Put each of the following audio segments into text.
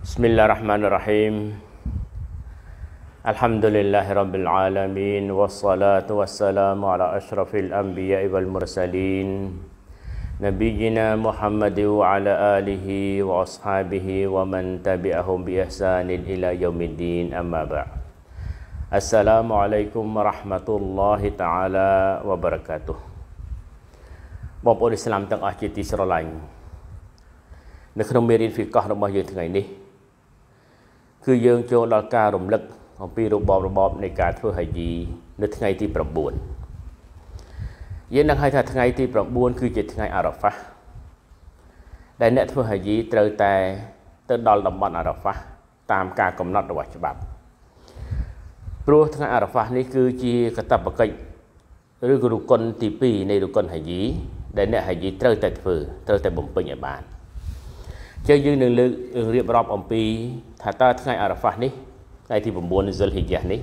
بسم الله الرحمن الرحيم الحمد لله رب العالمين والصلاة والسلام على أشرف الأنبياء والمرسلين نبينا محمد وعلى آله وأصحابه ومن تبعهم بإحسان إلى يوم الدين أما بعد السلام عليكم ورحمة الله تعالى وبركاته بابا الإسلام تقاكي تسرلان نخرم ميرين في قهر كهرباء يتغيني គឺយើងចូលដល់ការរំលឹកអំពីរបបរបបនៃការធ្វើហីយីនៅថ្ងៃទី9យើងនឹងហៅថាថ្ងៃទី9គឺជាថ្ងៃអារ៉ាហ្វាដែលអ្នកធ្វើហីយីត្រូវតែ ទៅដល់តំបន់អារ៉ាហ្វាតាមការកំណត់របស់ច្បាប់ព្រោះថ្ងៃអារ៉ាហ្វានេះ គឺជាកតបកិច្ចឬក៏រុគុនទី2នៃរុគុនហីយីដែលអ្នកហីយីត្រូវតែធ្វើត្រូវតែបំពេញឲ្យបានចឹងយើងនឹងលើករៀបរាប់អំពីថាតើថ្ងៃអារ៉ាហ្វានេះថ្ងៃទី9ហ្សិលហ៊ីយ៉ានេះ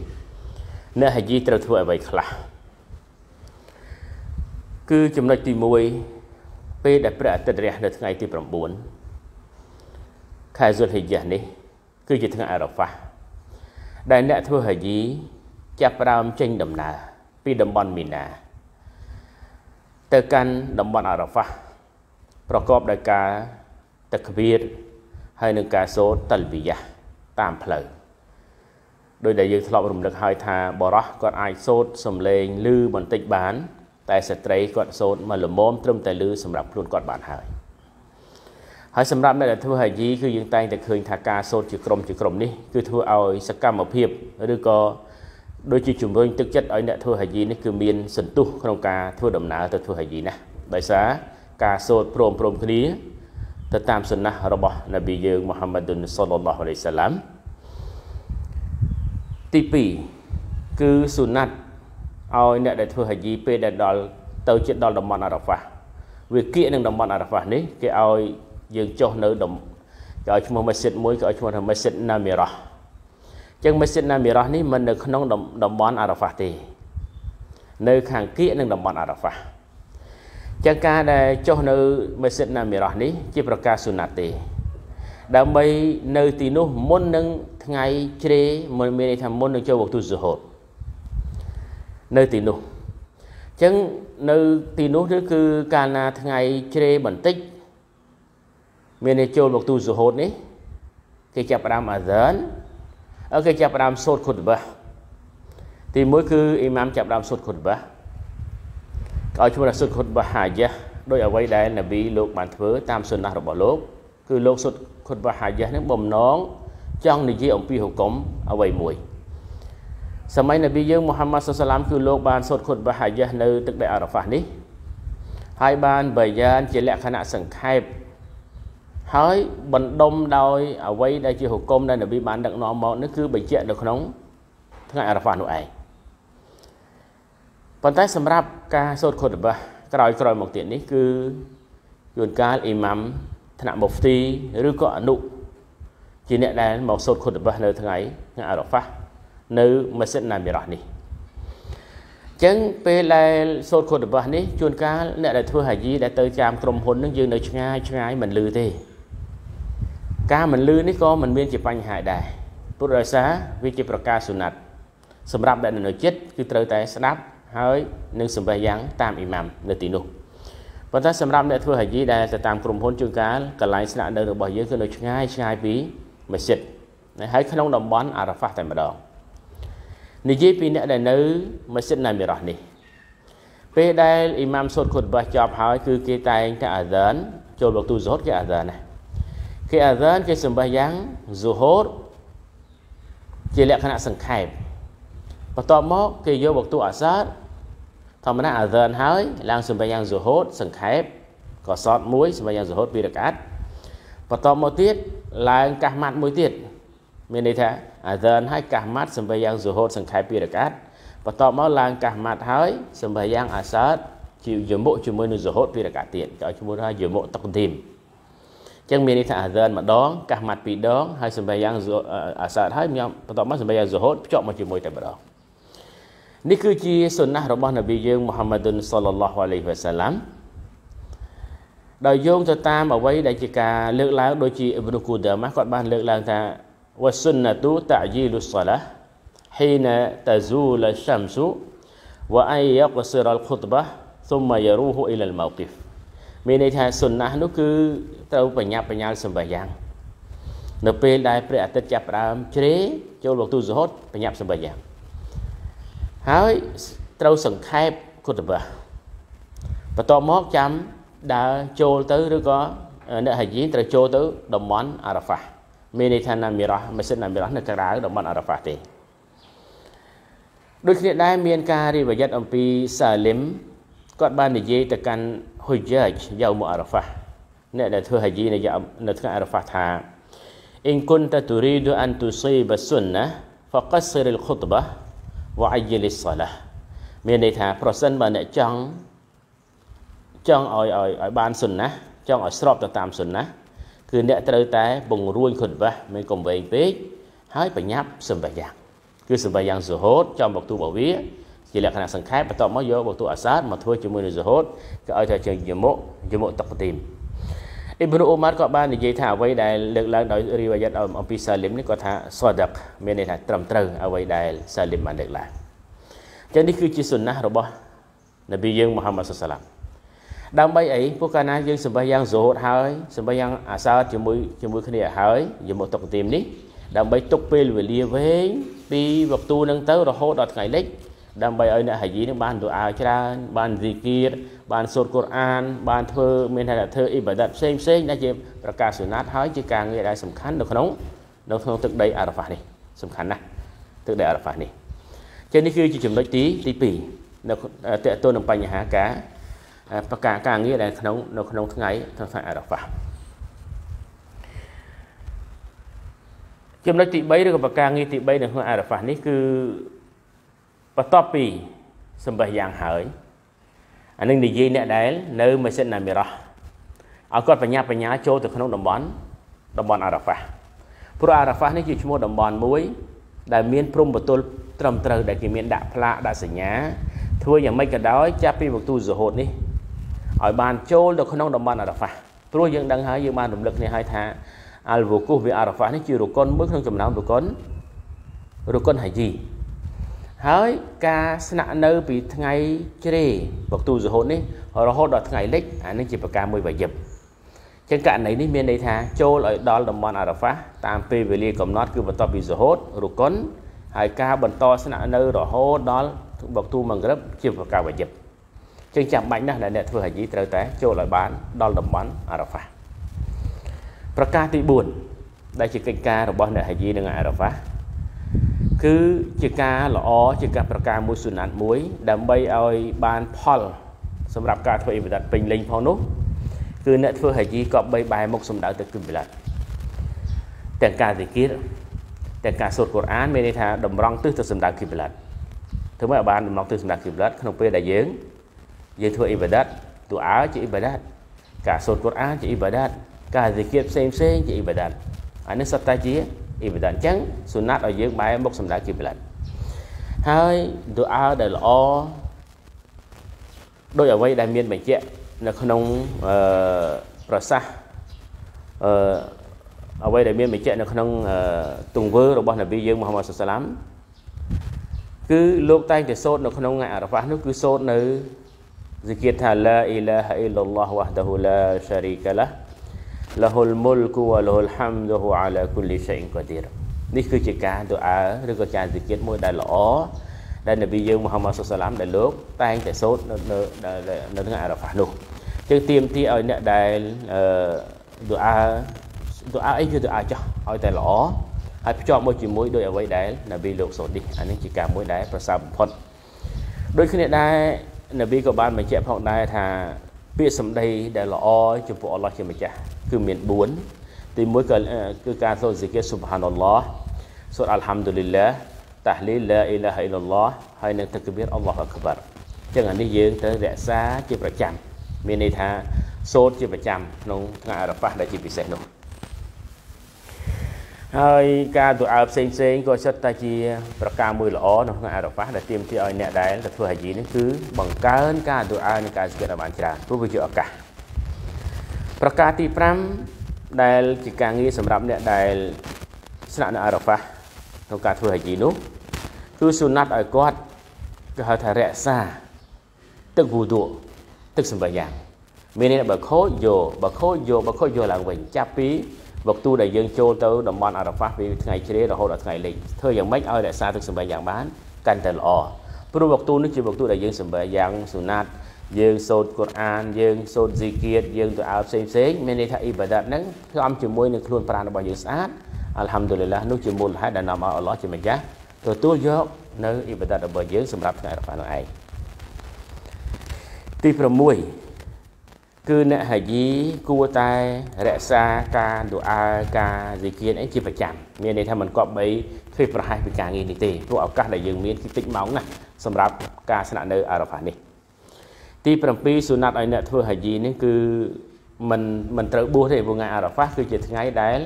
អ្នកហាជីត្រូវធ្វើអ្វីខ្លះគឺចំណុចទី1ពេលដែលព្រះអាទិត្យរះនៅថ្ងៃទី9ខែហ្សិលហ៊ីយ៉ានេះគឺជាថ្ងៃអារ៉ាហ្វាដែលអ្នកធ្វើហាជីចាប់ផ្ដើមចេញដំណើរពីតំបន់មីណា ទៅកាន់តំបន់អារ៉ាហ្វាប្រកបដោយការតក្បៀរហើយនឹងការសូត្រតលវិយះតាមផ្លូវដោយដែលយើងធ្លាប់រំលឹកហើយថាបរោះគាត់អាចសូត្រសំឡេងឮបន្តិច បាន តែស្ត្រីគាត់សូត្រមកល្មមត្រឹមតែឮសម្រាប់ខ្លួនគាត់បានហើយហើយសម្រាប់អ្នកដែលធ្វើហាជីគឺយើងតែងតែឃើញថាការសូត្រជាក្រុមជាក្រុមនេះគឺធ្វើឲ្យសកម្មភាពឬក៏ដូចជាជំរុញទឹកចិត្តឲ្យអ្នកធ្វើហាជីនេះគឺមានសន្ទុះក្នុងការធ្វើដំណើរទៅធ្វើហាជីណាដោយសារការសូត្រព្រមព្រមគ្នាទៅតាមសុណាហ៍របស់នប៊ីយើងមូហាម៉ាឌុនសុលឡោះអាឡៃសាឡាមទី2គឺសុណាត់ឲ្យអ្នកដែលធ្វើហាជីពេលដែលដល់ទៅជិតដល់តំបន់អារ៉ាហ្វាវាគៀកនឹងតំបន់អារ៉ាហ្វានេះគេឲ្យយើងចុះ នៅតំគេឲ្យឈ្មោះម៉ាស៊ីតមួយគេឲ្យឈ្មោះថាម៉ាស៊ីតណាមីរ៉ាអញ្ចឹងម៉ាស៊ីតណាមីរ៉ានេះមិននៅក្នុងតំបន់អារ៉ាហ្វាទេនៅខាងគៀកនឹងតំបន់អារ៉ាហ្វាចឹងការដែលចុះនៅមេសិតណាមិរ៉ោះនេះ ជាប្រការសុណាត់ទេដើម្បីនៅទីនោះមុននឹងថ្ងៃ ជ្រេមិនមានន័យថាមុននឹងចូលវក្តុសុហូតនៅទីនោះចឹងនៅទីនោះគឺកាលណាថ្ងៃជ្រេបន្តិចមានន័យចូលវក្តុសុហូតនេះ គេចាប់ផ្ដើមអាហ្សានគេចាប់ផ្ដើមសូត្រខុតបាទីមួយ គឺអ៊ីម៉ាមចាប់ផ្ដើមសូត្រខុតបាឲ្យឈ្មោះថាសុតខុតវហាយះដោយអ្វីដែលនប៊ីលោកបានធ្វើតាមសុណាស់របស់លោកគឺលោកសុតខុតវហាយះនឹងបំណងចង់និយាយអំពីហុកុំអ្វីមួយសម័យនប៊ីយើងមូហាម៉ាត់សុសឡាមគឺលោកបានសុតខុតវហាយះនៅទឹកដីអារ៉ាហ្វានេះហើយបានបយ៉ានជាលក្ខណៈសង្ខេបហើយបណ្ដុំដោយអ្វីដែលជាហុកុំដែលនប៊ីបានដឹកនាំមកនេះគឺបញ្ជាក់នៅក្នុងថ្ងៃអារ៉ាហ្វានោះឯងប៉ុន្តែសម្រាប់ការសូត្រខុតបាក្រោយក្រោយមកទៀតនេះគឺយួនកាលអ៊ីម៉ាំថ្នាក់មុហ្ទីឬក៏អនុ ជាអ្នកដែលមកសូត្រខុតបានៅថ្ងៃថ្ងៃអារ៉ាហ្វានៅមស្ជីតណាមីរ៉ានេះអញ្ចឹងពេលដែលសូត្រខុតបានេះជួនកាលអ្នកដែលធ្វើហាជីដែលទៅចាំក្រុមហ៊ុននឹងយើងនៅឆ្ងាយឆ្ងាយមិនលឺទេការមិនលឺនេះក៏មិនមាន ជាបញ្ហាដែរព្រោះដោយសារវាជាប្រការសុណាត់សម្រាប់អ្នកនៅចិត្តគឺត្រូវតែស្ដាប់ហើយនឹងសម្បេះយ៉ាង តាមអ៊ីម៉ាមនៅទីនោះប៉ុន្តែសម្រាប់អ្នកធ្វើហាជីដែលទៅតាមក្រុមហ៊ុនជួនកាលកន្លែងស្នាក់នៅរបស់យើងគឺនៅឆ្ងាយឆ្ងាយពីមស្ជីតហើយក្នុងតំបន់អារ៉ាហ្វាតែម្ដងនិយាយពីអ្នកដែលនៅមស្ជីតណៃមីរ៉ោះនេះពេលដែលអ៊ីម៉ាមសូត្រខុតបះចប់ហើយ គឺគេតែងតែអាដានចូលវក្ទូស៊ូហតគេអាដានណាគេអាដានគេសម្បះយ៉ាងស៊ូហតជាលក្ខណៈសង្ខេបបន្ទាប់មកគេយកវកទូអាសាតធម្មតាអាសានហើយឡើងសម្រាប់យ៉ាងសុហូតសង្ខេបក៏សតមួយសម្រាប់យ៉ាងសុហូតពីរកាត់បន្តមកទៀតឡើងកាសម៉ាត់មួយទៀតមានន័យថាអាសានហើយកាសម៉ាត់សម្រាប់យ៉ាងសុហូតសង្ខេបពីរកាត់បន្តមកឡើងកាសម៉ាត់ហើយសម្រាប់យ៉ាងអាសាតជាយមុជាមួយនឹងសុហូតពីរកាត់ទៀតគេឲ្យឈ្មោះថាយមុតុកឌីមចឹងមានន័យថាអាសានម្ដងកាសម៉ាត់ពីរដងហើយសម្រាប់យ៉ាងអាសាតហើយខ្ញុំបន្តមកសម្រាប់យ៉ាងសុហូតភ្ជាប់មកជាមួយតែម្ដងនេះគឺជាសុណាស់របស់នប៊ីយើងមូហាម៉ាឌុនសលឡោះអាឡៃវ៉ាសាឡាំដោយយោងទៅតាមអ្វីដែលជាការលើកឡើងដូចជាអ៊ីប្នូគូដាម៉ាគាត់បានលើកឡើងថាវ៉ាសុនណាទូតាយីលុសឡាហ៊ីណាតាហ្សូលឆាំស៊ូវ៉ាអៃយ៉ាកសរលខុតបាស៊ុមយ៉ារូហ៊ូអ៊ីលលម៉ោគីហ្វមានន័យថាសុណាស់នោះគឺត្រូវបញ្ញាបញ្ញាលសម្បាយ៉ាង នៅពេលដែលព្រះអាទិត្យចាប់ផ្ដើម ជ្រេ ចូលមកទូសហត់បញ្ញាប់សម្បាយ៉ាងហើយត្រូវសង្ខេបគុណបាសបន្ទាប់មកចាំដើរចូលទៅឬក៏អ្នកហាជីត្រូវចូលទៅតំបន់អារ៉ាហ្វាមានន័យថាណាមីរ៉ាម៉ាស៊ីនណាមីរ៉ានៅក្រៅតំបន់អារ៉ាហ្វាទេដូចគ្នាដែរមានការរៀបយ៉ាត់អំពីសាលីមគាត់បាន និយាយទៅកាន់ហ៊ុយយ៉ាជយកមកអារ៉ាហ្វាអ្នកដែលធ្វើហាជីនៅនៅថ្ងៃអារ៉ាហ្វាថា إن كنت تريد أن تصيب السنة فقصر الخطبة វ៉ៃយលិសាឡាមានន័យថាប្រសិនបើអ្នកចង់ចង់ឲ្យឲ្យឲ្យបានសុនណាចង់ឲ្យស្របទៅតាមសុនណា គឺអ្នកត្រូវតែ បង្រួញខុនវ៉ះមិនកុំវែងពេកហើយប្រញាប់សម្បាយ៉ាងគឺសម្បាយ៉ាងសុហូតចំបកទូបវាជាលក្ខណៈសង្ខេបបន្ទាប់មកយកបកទូអាសាតមកធ្វើជាមួយនឹងសុហូតក៏ឲ្យថាជាយមុកយមុកតកទីមអ៊ីប្នូអ៊ូម៉ាត់ក៏បាននិយាយថាអ្វីដែលលើកឡើងដោយរីវ៉ាយ៉ាត់អំពីសាលីមនេះគាត់ថាសដាក់មានន័យថាត្រឹមត្រូវអ្វីដែលសាលីមបានលើកឡើងអញ្ចឹងនេះគឺជាសុណាស់របស់នប៊ីយើងមូហាម៉ាត់សុសឡាមដើម្បីអីពួកកាលណាយើងសម្បះយ៉ាងសូហូតហើយសម្បះយ៉ាងអាសើតជាមួយជាមួយគ្នាហើយយកមកតុកទីមនេះដើម្បីទុកពេលវេលាវែងពីវក្តូនឹងទៅរហូតដល់ថ្ងៃលិចដើម្បីឲ្យអ្នកហាយីនឹងបានទូអាច្រើនបានហ្ស៊ីគៀតបានសូត្រកូរ៉ានបានធ្វើមានថាធ្វើអ៊ីបាដាតផ្សេងផ្សេងដែលជាប្រការសុណាត់ហើយជាការងារដែលសំខាន់នៅក្នុង នៅក្នុងទឹកដីអារ៉ាហ្វានេះសំខាន់ណាស់ទឹកដីអារ៉ាហ្វានេះចឹងនេះគឺជាចំណុចទីទី2នៅតេតទៅនឹងបញ្ហាការប្រការការងារដែលក្នុង នៅក្នុង ថ្ងៃថ្ងៃអារ៉ាហ្វាចំណុចទី3ឬក៏ប្រការងារទី3នៅក្នុងអារ៉ាហ្វានេះគឺបន្ទាប់ពីសម្បះយ៉ាងហើយអានឹងនិយាយអ្នកដែល នៅមស្ជីតណាមីរ៉ាឲ្យគាត់បញ្ញា បញ្ញា ចូលទៅក្នុងតំបន់តំបន់អារ៉ាហ្វាព្រោះអារ៉ាហ្វានេះជាឈ្មោះតំបន់មួយ ដែលមានព្រំបទលត្រឹមត្រូវដែលគេមានដាក់ផ្លាកដាក់សញ្ញា ធ្វើយ៉ាងម៉េចក៏ដោយ ចាប់ពីវគ្គទូសហូតនេះឲ្យបាន ចូលទៅក្នុងតំបន់អារ៉ាហ្វាព្រោះយើងដឹងហើយយើងបានរំលឹកគ្នាហើយថាអាល់វូគូសវាអារ៉ាហ្វានេះជារុកុនមួយក្នុងចំណោមរុកុនរុកុនហាជីហើយការស្នាក់នៅពីថ្ងៃជ្រេមកទូសហូននេះរហូតដល់ថ្ងៃលិចអានេះជាប្រការមួយវាយិបចឹងករណីនេះមានន័យថាចូលឲ្យដល់តំបន់អារ៉ាហ្វាតាមពេលវេលាកំណត់គឺបន្ទាប់ពីសហូតរុគុនហើយការបន្តស្នាក់នៅរហូតដល់បកទូមង្រឹបជាប្រការវាយិបចឹងចាំបាច់ណាស់ដែលអ្នកធ្វើហាជីត្រូវតែចូលឲ្យបាន ដល់តំបន់អារ៉ាហ្វា ប្រការទី4ដែលជាកិច្ចការរបស់អ្នកហាជីនិងអារ៉ាហ្វាគឺជាការល្អជាការប្រការមួយសុណាត់មួយ ដើម្បីឲ្យបានផល សម្រាប់ការធ្វើអ៊ីបាដាតពេញលេញផងនោះ គឺអ្នកធ្វើហាជីក៏បីបែរមុខសម្ដៅទៅគិបលាត់ទាំងការសិគិរទាំងការសូត្រកូរ៉ានមានន័យថាតម្រង់ទិសទៅសម្ដៅគិបលាត់ធ្វើម៉េចឲ្យបានតម្រង់ទិសសម្ដៅគិបលាត់ក្នុងពេលដែលយើងយើងធ្វើអ៊ីបាដាតទូអើជាអ៊ីបាដាតការសូត្រកូរ៉ានជាអ៊ីបាដាតការសិគិរផ្សេងផ្សេងជាអ៊ីបាដាតអានេះសតតែជាអ៊ីបដានអញ្ចឹងសុណាត់ឲ្យយើងបែរមុខសម្ដៅគីប្លាត់ហើយឌូអាដែលល្អដោយអ្វីដែលមានបញ្ជាក់នៅក្នុងអឺប្រសាសន៍អឺអ្វីដែលមានបញ្ជាក់នៅក្នុងទង្វើរបស់នប៊ីយើងមូហាម៉ាត់សុសឡាមគឺលោកតែងតែសូត្រនៅក្នុងថ្ងៃអារ៉ាហ្វាស់នោះគឺសូត្រនៅសិក្ខាថាឡាអ៊ីឡាហអ៊ីឡឡោះវ៉ាហ្ដាហ៊ូឡាសារីកាឡាលហ៊ុលមុលគូលហ៊ុលហាំលហ៊ូអាឡាគុលីសៃអ៊ីនកឌីរនេះគឺជាការទូអើឬក៏ការសិក្ខាមួយដែលល្អដែលនប៊ីយើងមូហាម៉ាត់សុសឡាមដែលលោក តែងតែសូត្រនៅនៅថ្ងៃអារ៉ាហ្វានោះចឹងទៀមទីឲ្យអ្នកដែលអឺទូអើទូអើអីគឺទូអើចោះឲ្យតែល្អហើយភ្ជាប់មកជាមួយដោយអ្វីដែលនប៊ីលោកសូត្រនេះអានេះជាការមួយដែលប្រសើរបំផុតដូចគ្នាដែរនប៊ីក៏បានបញ្ជាក់ផងដែរថាពាក្យសម្ដីដែលល្អចំពោះអល់ឡោះជាម្ចាស់គឺមាន4ទី1ក៏គឺការសូត្រសិក្ខា Subhanallah សូត្រ Alhamdulillah តាហ្លីល La ilaha illallah ហើយនឹងទឹកបៀរ Allahu Akbar ចឹងអានេះយើងត្រូវរក្សាជាប្រចាំមានន័យថាសូត្រជា ប្រចាំក្នុង ថ្ងៃអារ៉ាហ្វាដែលជាពិសេសនោះហើយការទូអើផ្សេងផ្សេងក៏សិតតែជាប្រការមួយល្អនៅក្នុងអារ៉ាហ្វាដែលទាមទារឲ្យអ្នកដែលទៅធ្វើហាជីនេះគឺបង្កើនការទូអើនិងការស្គាល់បានច្រើនព្រោះវាជាឱកាសប្រការទី5ដែលជាការងារសម្រាប់អ្នកដែលស្នាក់នៅអារ៉ាហ្វាក្នុងការធ្វើហជីនោះគឺសុណាត់ឲ្យគាត់គេហៅថារក្សា ទឹកវូឌូទឹកសម្បាយ៉ាងមានន័យបើខូចយកបើខូចយកបើខូចយកឡើងវិញចាប់ពីវកទូដែលយើងចូលទៅតំបន់អារ៉ាហ្វាពីថ្ងៃជ្រះរហូតដល់ថ្ងៃលិចធ្វើយ៉ាងម៉េចឲ្យរក្សាទឹកសម្បែងយ៉ាងបានកាន់តែល្អព្រោះវកទូនេះជាវកទូដែលយើងសម្បែងយ៉ាងសុណាត់យើងសូត្រកូរ៉ានយើងសូត្រហ្ស៊ីគៀតយើងទៅអើផ្សេងផ្សេងមានន័យថាអ៊ីបាដាតហ្នឹងផ្សំជាមួយនឹងខ្លួនប្រាណរបស់យើងស្អាតអัลហាំឌុលីឡានោះជាមូលហេតុដែលនាំឲ្យអល់ឡោះជាម្ចាស់ទទួលយកនៅអ៊ីបាដាតរបស់យើងសម្រាប់ថ្ងៃរ៉ាហ្វានោះឯងទី6គឺអ្នកហាជីគួរតែរក្សាការឌូអាការហ្ស៊ីគៀតអីជាប្រចាំមានន័យថាមិនគប្បីធ្វើប្រហែសពីការងារនេះទេព្រោះឱកាសដែលយើងមានគឺតិចម៉ោងណាស់សម្រាប់ការស្នាក់នៅអារ៉ាហ្វានេះទី7សុណាត់ឲ្យអ្នកធ្វើហាជីនេះគឺมันมันត្រូវបួសទេព្រោះថ្ងៃអារ៉ាហ្វាគឺជាថ្ងៃដែល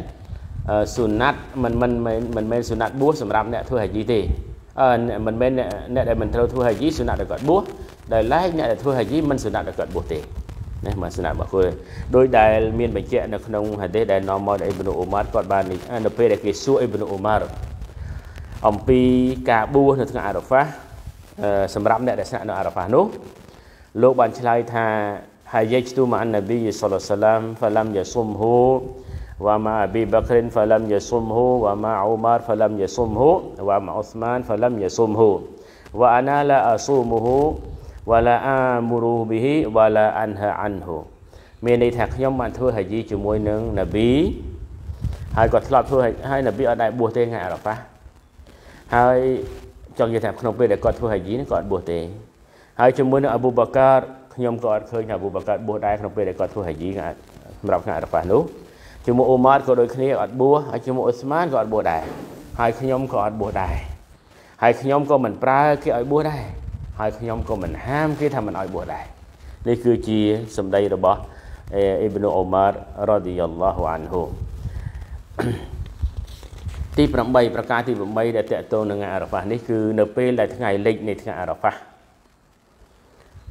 សុណាត់មិនមិនមិនមែនសុណាត់បួសសម្រាប់អ្នកធ្វើហាជីទេអឺមិនមែនអ្នកដែលមិនត្រូវធ្វើហាជីសុណាត់តែគាត់បួសដែលឡែកអ្នកដែលធ្វើហាជីមិនសុណាត់តែគាត់បួសទេនេះមកស្នាប់របស់គាត់ដោយដែលមានបញ្ជាក់នៅក្នុងហាឌីសដែលនាំមកដោយអ៊ីប្នូអ៊ូម៉ាត់គាត់បាននៅពេលដែលគេសួរអ៊ីប្នូអ៊ូម៉ាត់អំពីការបួសនៅថ្ងៃអារ៉ាហ្វាសម្រាប់អ្នកដែលស្នាក់នៅអារ៉ាហ្វានោះលោកបានឆ្លើយថាហាយេជទូមអានណាប៊ីសលសឡាមហ្វឡាំយ៉ាសុមហូវ៉ាម៉ាអប៊ីបក្រិនហ្វឡាំយ៉ាសុមហូវ៉ាម៉ាអ៊ូម៉ារហ្វឡាំយ៉ាសុមហូវ៉ាម៉ាអូស្ម៉ានហ្វឡាំយ៉ាសុមហូវ៉ាអាណាឡាអាសូមហូវ៉ាឡាអាមូរូប៊ីហ៊ីវ៉ាឡាអានហាអានហូមានន័យថាខ្ញុំបានធ្វើហាយីជាមួយនឹងណាប៊ីហើយគាត់ធ្លាប់ធ្វើហើយណាប៊ីអត់ដែរបួសទេថ្ងៃអារ៉ាហ្វាហើយចង់និយាយថាក្នុងពេលដែលគាត់ធ្វើហាយីនេះគាត់បួសទេហើយជាមួយនឹងអប៊ូបាកាតខ្ញុំក៏អត់ឃើញថាអប៊ូបាកាតបួសដែរក្នុងពេលដែលគាត់ធ្វើហាជីសម្រាប់ថ្ងៃអារ៉ាហ្វានោះជាមួយអ៊ូម៉ាតក៏ដូចគ្នាអត់បួសហើយជាមួយអ៊ូស្មានក៏អត់បួសដែរហើយខ្ញុំក៏អត់បួសដែរហើយខ្ញុំក៏មិនប្រើគេឲ្យបួសដែរហើយខ្ញុំក៏មិនហាមគេថាមិនឲ្យបួសដែរនេះគឺជាសម្ដីរបស់អ៊ីប្នូអ៊ូម៉ាតរ៉ាឌីយ៉ាឡោះអានហ៊ូទី8ប្រការទី8ដែលតកតងនឹងអារ៉ាហ្វានេះគឺនៅពេលដែលថ្ងៃលិចនៃថ្ងៃអារ៉ាហ្វា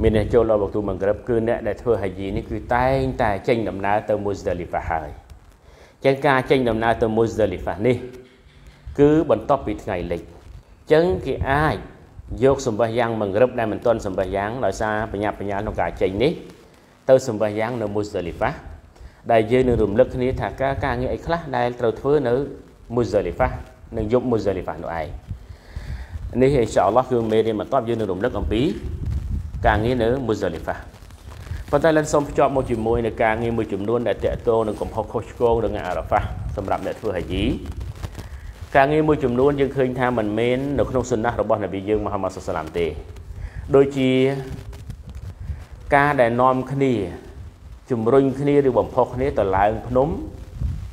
មានអ្នកចូលដល់បទូមង្ក្រឹបគឺអ្នកដែលធ្វើហាជីនេះគឺតែងតែចេញដំណើរទៅមូសដាលីហ្វាហើយចឹងការចេញដំណើរទៅមូសដាលីហ្វានេះគឺបន្ទាប់ពីថ្ងៃលិចចឹងគេអាចយកសម្បះយ៉ាងមង្រឹបដែលមិនទាន់សម្បះយ៉ាងដោយសារបញ្ញាបញ្ញាក្នុងការចេញនេះទៅសម្បះយ៉ាង នៅមូសដាលីហ្វាដែលយើងនឹងរំលឹកគ្នាថាការការងារអីខ្លះដែលត្រូវធ្វើនៅមូសដាលីហ្វានិងយប់មូសដាលីហ្វានោះឯងនេះអ៊ីនសាអល់ឡោះគឺមេរៀនបន្ទាប់យើងនឹងរំលឹកអំពីការងារនៅមូសាលីហ្វាប៉ុន្តែឡើងសូមភ្ជាប់មកជាមួយនឹងការងារមួយចំនួនដែលតកតងនឹងកំហុសខុសឆ្គងនៅអារ៉ាហ្វាសម្រាប់អ្នកធ្វើហាជីការងារមួយចំនួនយើងឃើញថាមិនមែននៅក្នុងសុណាស់របស់នប៊ីយើងមូហាម៉ាត់សុសឡាមទេដូចជាការដែលនាំគ្នាជំរុញគ្នាឬបំផុសគ្នាទៅឡើងភ្នំ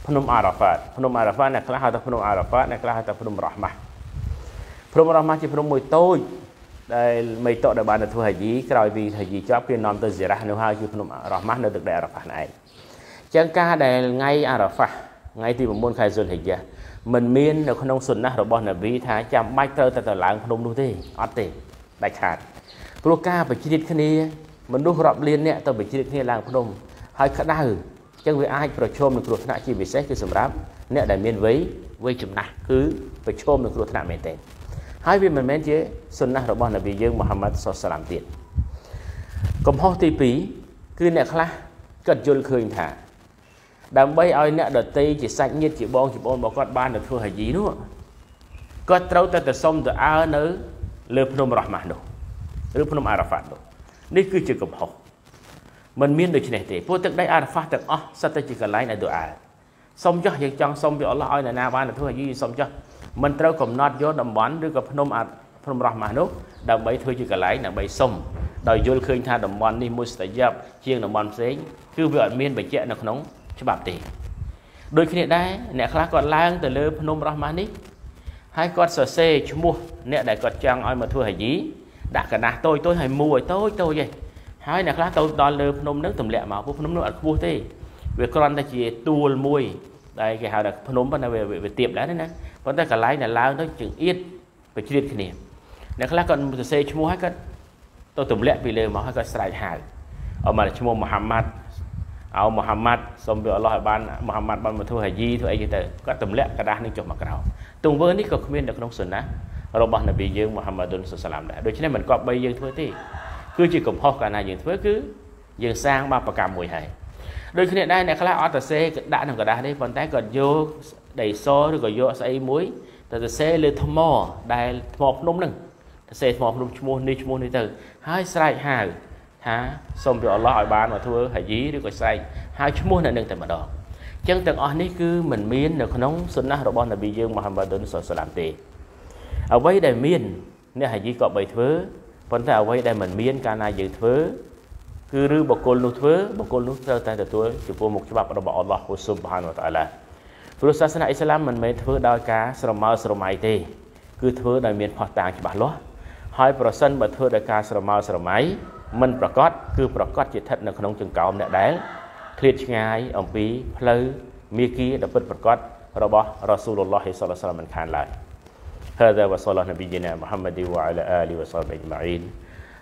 ភ្នំអារ៉ាហ្វាតភ្នំអារ៉ាហ្វាតអ្នកខ្លះហៅថាភ្នំអារ៉ាហ្វាតអ្នកខ្លះហៅថាភ្នំរ៉ាហ្មាស់ភ្នំរ៉ាហ្មាស់ជាភ្នំមួយតូចដែលមេតកដែលបានទៅធ្វើហាជីក្រោយពីហាជីចប់គេនាំទៅសេរ៉ាស់នៅហើយគឺភ្នំរ៉ាម៉ាស់នៅទឹកដីអារ៉ាហ្វាហ្នឹងឯងចឹងការដែលថ្ងៃអារ៉ាហ្វាថ្ងៃទី9ខែសុលហិយ៉ាមិនមាននៅក្នុងសុនណះរបស់នប៊ីថាចាំបាច់ត្រូវតែទៅឡើងភ្នំនោះទេអត់ទេដាច់ខាតព្រោះការបញ្ជ្រាបគ្នាមនុស្សរាប់លានអ្នកទៅបញ្ជ្រាបគ្នាឡើងភ្នំហើយក្តៅចឹងវាអាចប្រឈមនឹងគ្រោះថ្នាក់ជាពិសេសគឺសម្រាប់អ្នកដែលមានវ័យវ័យចំណាស់គឺប្រឈមនឹងគ្រោះថ្នាក់មែនទេហើយវាមិនមែនជាសុណាស់របស់នប៊ីយើងមូហាម៉ាត់សុសឡាមទៀតកំហុសទី2គឺអ្នកខ្លះគាត់យល់ឃើញថា ដើម្បីឲ្យអ្នកដតីជាសាច់ញាតិជាបងជាបងរបស់គាត់បានទៅធ្វើហាជីនោះគាត់ត្រូវតែទៅសុំទៅអើនៅ លើ ភ្នំរ៉ាម៉ាស់នោះឬភ្នំអារ៉ាហ្វាត់នោះនេះគឺជាកំហុសมันមានដូចនេះទេព្រោះទឹកដីអារ៉ាហ្វាត់ទាំងអស់សិតតែជាកន្លែងនៃដូអាសុំចោះយើងចង់សុំពីអល់ឡោះឲ្យអ្នកណាបានទៅធ្វើហាជីសុំចោះមិនត្រូវកំណត់យកតំបន់ឬក៏ភ្នំអាភ្នំរ៉ះម៉ាស់នោះដើម្បីធ្វើជាកន្លែងដើម្បីសុំដោយយល់ឃើញថាតំបន់នេះមួយស្ទយាប់ជាងតំបន់ផ្សេង គឺវាអត់មានបញ្ជាក់នៅក្នុងច្បាប់ទេដូចគ្នាដែរអ្នកខ្លះគាត់ឡើងទៅលើ ភ្នំរ៉ះម៉ាស់នេះហើយគាត់សរសេរឈ្មោះ អ្នកដែលគាត់ចង់ឲ្យមកធ្វើហយីដាក់កណាស់តូចតូចហើយមូឲ្យតូចតូចឯងហើយអ្នកខ្លះទៅដល់លើភ្នំនឹងទម្លាក់មកព្រោះភ្នំនោះអត់ខ្ពស់ទេវាគ្រាន់តែជាទួលមួយដែលគេហៅថាភ្នំប៉ុន្តែវាវាទៀបដែរណាប៉ុន្តែកន្លែងដែលឡើងទៅជើងអៀតប្រជ្រៀតគ្នាអ្នកខ្លះគាត់សរសេរឈ្មោះហើយគាត់ទៅទម្លាក់ពីលើមកហើយគាត់ស្រែកហៅអមឈ្មោះមូហាម៉ាត់អោមូហាម៉ាត់សូមពីអល់ឡោះឲ្យបានមូហាម៉ាត់បានមកធ្វើហាជីធ្វើអីគេទៅគាត់ទម្លាក់กระដាស់នេះចុះមកក្រោមទង្វើនេះក៏គ្មាននៅក្នុងសុណារបស់នប៊ីយើងមូហាម៉ាឌុនសុសឡាមដែរដូច្នេះមិនគប្បីយើងធ្វើទេគឺជាកំហុសកាលណាយើងធ្វើគឺយើងសាងបាបកម្មមួយហើយដូចគ្នាដែរអ្នកខ្លះអត់ទៅសេគេដាក់ក្នុងกระดาษទេប៉ុន្តែគាត់យកដីសឬក៏យកស្អីមួយ ទៅទៅសេលើថ្មដែលថ្មភ្នំហ្នឹងទៅសេថ្មភ្នំឈ្មោះនេះឈ្មោះនេះទៅហើយស្រែកហៅថាសូមព្រះអល់ឡោះឲ្យបានមកធ្វើហាជីឬក៏ស្រែកហៅឈ្មោះនៅនឹងតែម្ដងចឹងទាំងអស់នេះគឺមិនមាននៅក្នុងសុណាស់របស់នប៊ីយើងមូហាម៉ាឌុនសុសឡាមទេអ្វីដែលមាន អ្នកហាជីក៏បីធ្វើប៉ុន្តែអ្វីដែលមិនមាន កាលណាយើងធ្វើគឺឬបុគ្គលនោះធ្វើបុគ្គលនោះត្រូវតែទទួលចំពោះមុខច្បាប់របស់អល់ឡោះហ៊ូស៊ុបហានវតាឡាព្រោះសាសនាអ៊ីស្លាមមិនមែនធ្វើដោយការស្រមើស្រមៃទេ គឺធ្វើដោយមានផុសតាងច្បាស់លាស់ហើយប្រសិនបើធ្វើដោយការស្រមើស្រមៃមិនប្រកាសគឺប្រកាសជាស្ថិតនៅក្នុងចង្កោមអ្នកដែលឃ្លាតឆ្ងាយអំពីផ្លូវមេគីដ៏ពិតប្រកបរបស់រ៉ាស៊ូលឡោះសល្លាសមិនខានឡើយ هذا وصلى نبينا محمد وعلى آله وصحبه أجمعين